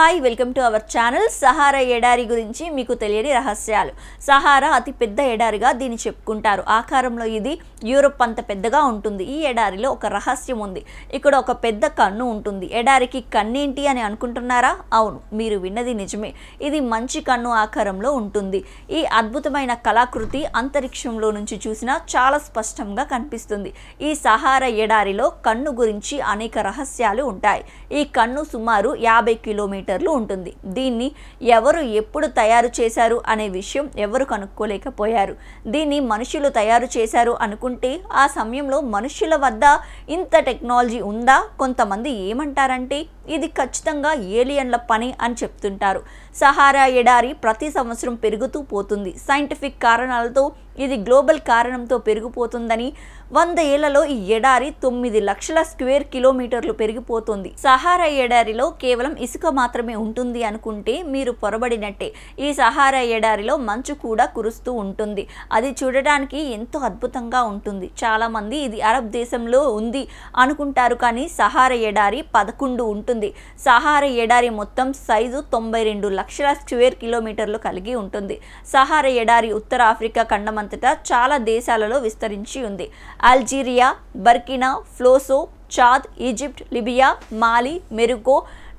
hi welcome to our channel Sahara ఎడారి గురించి మీకు తెలియని రహస్యాలు సహారా అతి పెద్ద ఎడారిగా దీన్ని చెప్పుకుంటారు ఆకారంలో ఇది యూరప్ అంత పెద్దగా ఉంటుంది ఈ ఎడారిలో ఒక రహస్యం ఉంది ఇక్కడ ఒక పెద్ద కన్ను ఉంటుంది ఎడారికి కన్నేంటి అని అనుకుంటున్నారా అవును మీరు విన్నది నిజమే ఇది మంచి కన్ను ఆకారంలో ఉంటుంది ఈ అద్భుతమైన కళాకృతి అంతరిక్షంలో నుంచి చూసినా చాలా స్పష్టంగా కనిపిస్తుంది ఈ సహారా ఎడారిలో కన్ను గురించి అనేక రహస్యాలు ఉంటాయి ఈ కన్ను సుమారు యాభై కిలోమీటర్ కిలోమీటర్లు ఉంటుంది దీన్ని ఎవరు ఎప్పుడు తయారు చేశారు అనే విషయం ఎవరు కనుక్కోలేకపోయారు దీన్ని మనుషులు తయారు చేశారు అనుకుంటే ఆ సమయంలో మనుషుల వద్ద ఇంత టెక్నాలజీ ఉందా కొంతమంది ఏమంటారంటే ఇది ఖచ్చితంగా ఏలియన్ల పని అని చెప్తుంటారు సహారా ఎడారి ప్రతి సంవత్సరం పెరుగుతూ పోతుంది సైంటిఫిక్ కారణాలతో ఇది గ్లోబల్ కారణంతో పెరిగిపోతుందని వంద ఏళ్లలో ఈ ఎడారి తొమ్మిది లక్షల స్క్వేర్ కిలోమీటర్లు పెరిగిపోతుంది సహారా ఎడారిలో కేవలం ఇసుక మాత్రమే ఉంటుంది అనుకుంటే మీరు పొరబడినట్టే ఈ సహారా ఎడారిలో మంచు కూడా కురుస్తూ ఉంటుంది అది చూడడానికి ఎంతో అద్భుతంగా ఉంటుంది చాలామంది ఇది అరబ్ దేశంలో ఉంది అనుకుంటారు కానీ సహారా ఎడారి పదకొండు ఉంటుంది ఉంటుంది సహార ఎడారి మొత్తం సైజు తొంభై రెండు లక్షల స్క్వేర్ కిలోమీటర్లు కలిగి ఉంటుంది సహారా ఎడారి ఉత్తర ఆఫ్రికా ఖండమంతటా చాలా దేశాలలో విస్తరించి ఉంది Algeria Burkina Faso Chad Egypt Libya Mali Morocco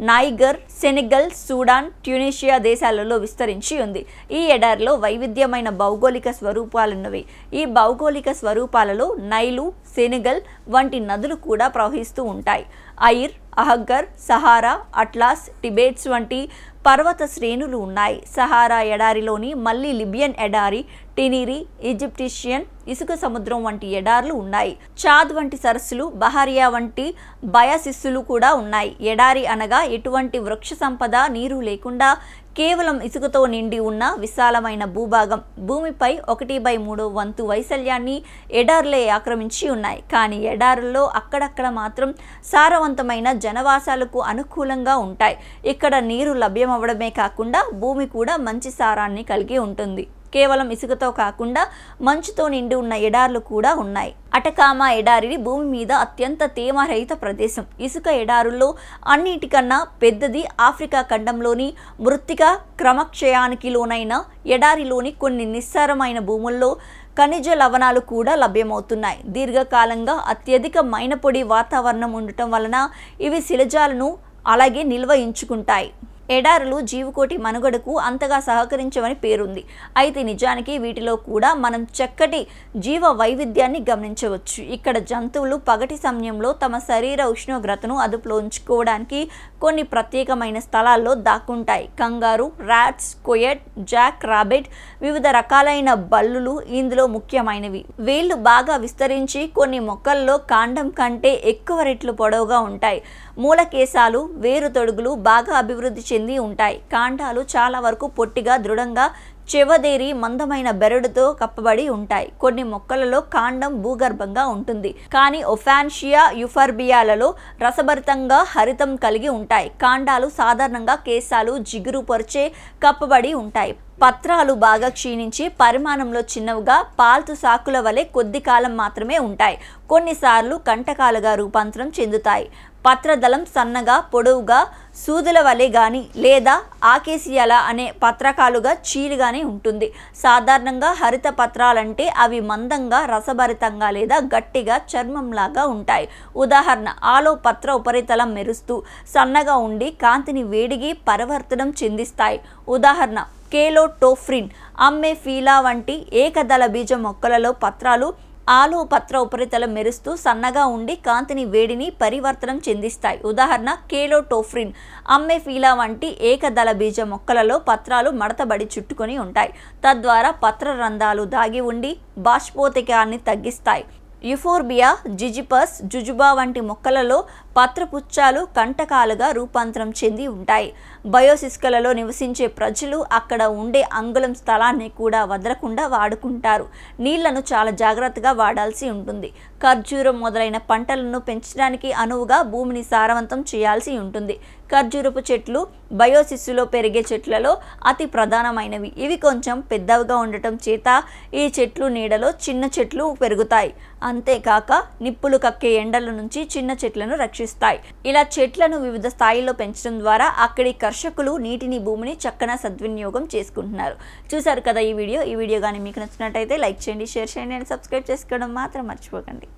Niger Senegal Sudan Tunisia దేశాలలో విస్తరించి ఉంది ఈ ఎడారిలో వైవిధ్యమైన భౌగోళిక స్వరూపాలున్నవి ఈ భౌగోళిక స్వరూపాలలో నైలు సెనెగల్ వంటి నదులు కూడా ప్రవహిస్తూ ఉంటాయి ఐర్ అహగ్గర్ సహారా అట్లాస్ టిబేట్స్ వంటి పర్వత శ్రేణులు ఉన్నాయి సహారా ఎడారిలోని మళ్ళీ లిబియన్ ఎడారి టినిరి ఈజిప్టిషియన్ ఇసుక సముద్రం వంటి ఎడార్లు ఉన్నాయి చాద్ వంటి సరస్సులు బహారియా వంటి బయాసిస్సులు కూడా ఉన్నాయి ఎడారి అనగా ఎటువంటి వృక్ష సంపద నీరు లేకుండా కేవలం ఇసుకతో నిండి ఉన్న విశాలమైన భూభాగం భూమిపై ఒకటి బై మూడు వంతు వైశల్యాన్ని ఎడార్లే ఆక్రమించి ఉన్నాయి కానీ ఎడారుల్లో అక్కడక్కడ మాత్రం సారవంతమైన జనవాసాలకు అనుకూలంగా ఉంటాయి ఇక్కడ నీరు లభ్యమవ్వడమే కాకుండా భూమి కూడా మంచి సారాన్ని కలిగి ఉంటుంది కేవలం ఇసుకతో కాకుండా మంచుతో నిండి ఉన్న ఎడార్లు కూడా ఉన్నాయి అటకామా ఎడారిని భూమి మీద అత్యంత తేమరహిత ప్రదేశం ఇసుక ఎడారుల్లో అన్నిటికన్నా పెద్దది ఆఫ్రికా ఖండంలోని మృత్తిక క్రమక్షయానికి లోనైన ఎడారిలోని కొన్ని నిస్సారమైన భూముల్లో ఖనిజ లవణాలు కూడా లభ్యమవుతున్నాయి దీర్ఘకాలంగా అత్యధిక మైనపొడి వాతావరణం ఉండటం వలన ఇవి శిలజాలను అలాగే నిల్వ ఎంచుకుంటాయి ఎడారులు జీవకోటి మనుగడకు అంతగా సహకరించవని పేరుంది అయితే నిజానికి వీటిలో కూడా మనం చక్కటి జీవ వైవిధ్యాన్ని గమనించవచ్చు ఇక్కడ జంతువులు పగటి సమయంలో తమ శరీర ఉష్ణోగ్రతను అదుపులో ఉంచుకోవడానికి కొన్ని ప్రత్యేకమైన స్థలాల్లో దాక్కుంటాయి కంగారు రాట్స్ కొయట్ జాక్ రాబిట్ వివిధ రకాలైన బల్లులు ఇందులో ముఖ్యమైనవి వీళ్ళు బాగా విస్తరించి కొన్ని మొక్కల్లో కాండం కంటే ఎక్కువ రెట్లు పొడవుగా ఉంటాయి మూలకేశాలు తొడుగులు బాగా అభివృద్ధి చెంది ఉంటాయి కాండాలు చాలా వరకు పొట్టిగా దృఢంగా చెవదేరి మందమైన బెరడుతో కప్పబడి ఉంటాయి కొన్ని మొక్కలలో కాండం భూగర్భంగా ఉంటుంది కానీ ఒఫాన్షియా యుఫర్బియాలలో రసభరితంగా హరితం కలిగి ఉంటాయి కాండాలు సాధారణంగా కేశాలు జిగురు పొరచే కప్పబడి ఉంటాయి పత్రాలు బాగా క్షీణించి పరిమాణంలో చిన్నవిగా పాల్తు సాకుల వలె కొద్ది కాలం మాత్రమే ఉంటాయి కొన్నిసార్లు కంటకాలుగా రూపాంతరం చెందుతాయి పత్రదళం సన్నగా పొడవుగా సూదుల వలె గాని లేదా ఆకేసియాల అనే పత్రకాలుగా చీలుగానే ఉంటుంది సాధారణంగా హరిత పత్రాలంటే అవి మందంగా రసభరితంగా లేదా గట్టిగా చర్మంలాగా ఉంటాయి ఉదాహరణ ఆలో పత్ర ఉపరితలం మెరుస్తూ సన్నగా ఉండి కాంతిని వేడిగి పరివర్తనం చెందిస్తాయి ఉదాహరణ కేలో టోఫ్రిన్ అమ్మే ఫీలా వంటి ఏకదళ బీజ మొక్కలలో పత్రాలు ఆలో పత్ర ఉపరితలం మెరుస్తూ సన్నగా ఉండి కాంతిని వేడిని పరివర్తనం చెందిస్తాయి ఉదాహరణ కేలోటోఫ్రిన్ అమ్మే ఫీలా వంటి ఏకదళ బీజ మొక్కలలో పత్రాలు మడతబడి చుట్టుకొని ఉంటాయి తద్వారా పత్ర రంధ్రాలు దాగి ఉండి బాష్పోతికాన్ని తగ్గిస్తాయి యుఫోర్బియా జిజిపస్ జుజుబా వంటి మొక్కలలో పత్రపుచ్చాలు కంటకాలుగా రూపాంతరం చెంది ఉంటాయి బయోసిస్కలలో నివసించే ప్రజలు అక్కడ ఉండే అంగుళం స్థలాన్ని కూడా వదలకుండా వాడుకుంటారు నీళ్లను చాలా జాగ్రత్తగా వాడాల్సి ఉంటుంది ఖర్జూరం మొదలైన పంటలను పెంచడానికి అనువుగా భూమిని సారవంతం చేయాల్సి ఉంటుంది ఖర్జూరపు చెట్లు బయోసిస్సులో పెరిగే చెట్లలో అతి ప్రధానమైనవి ఇవి కొంచెం పెద్దవిగా ఉండటం చేత ఈ చెట్లు నీడలో చిన్న చెట్లు పెరుగుతాయి అంతేకాక నిప్పులు కక్కే ఎండల నుంచి చిన్న చెట్లను రక్షిస్తాయి ఇలా చెట్లను వివిధ స్థాయిలో పెంచడం ద్వారా అక్కడి కర్షకులు నీటిని భూమిని చక్కన సద్వినియోగం చేసుకుంటున్నారు చూసారు కదా ఈ వీడియో ఈ వీడియో కానీ మీకు నచ్చినట్టయితే లైక్ చేయండి షేర్ చేయండి అండ్ సబ్స్క్రైబ్ చేసుకోవడం మాత్రం మర్చిపోకండి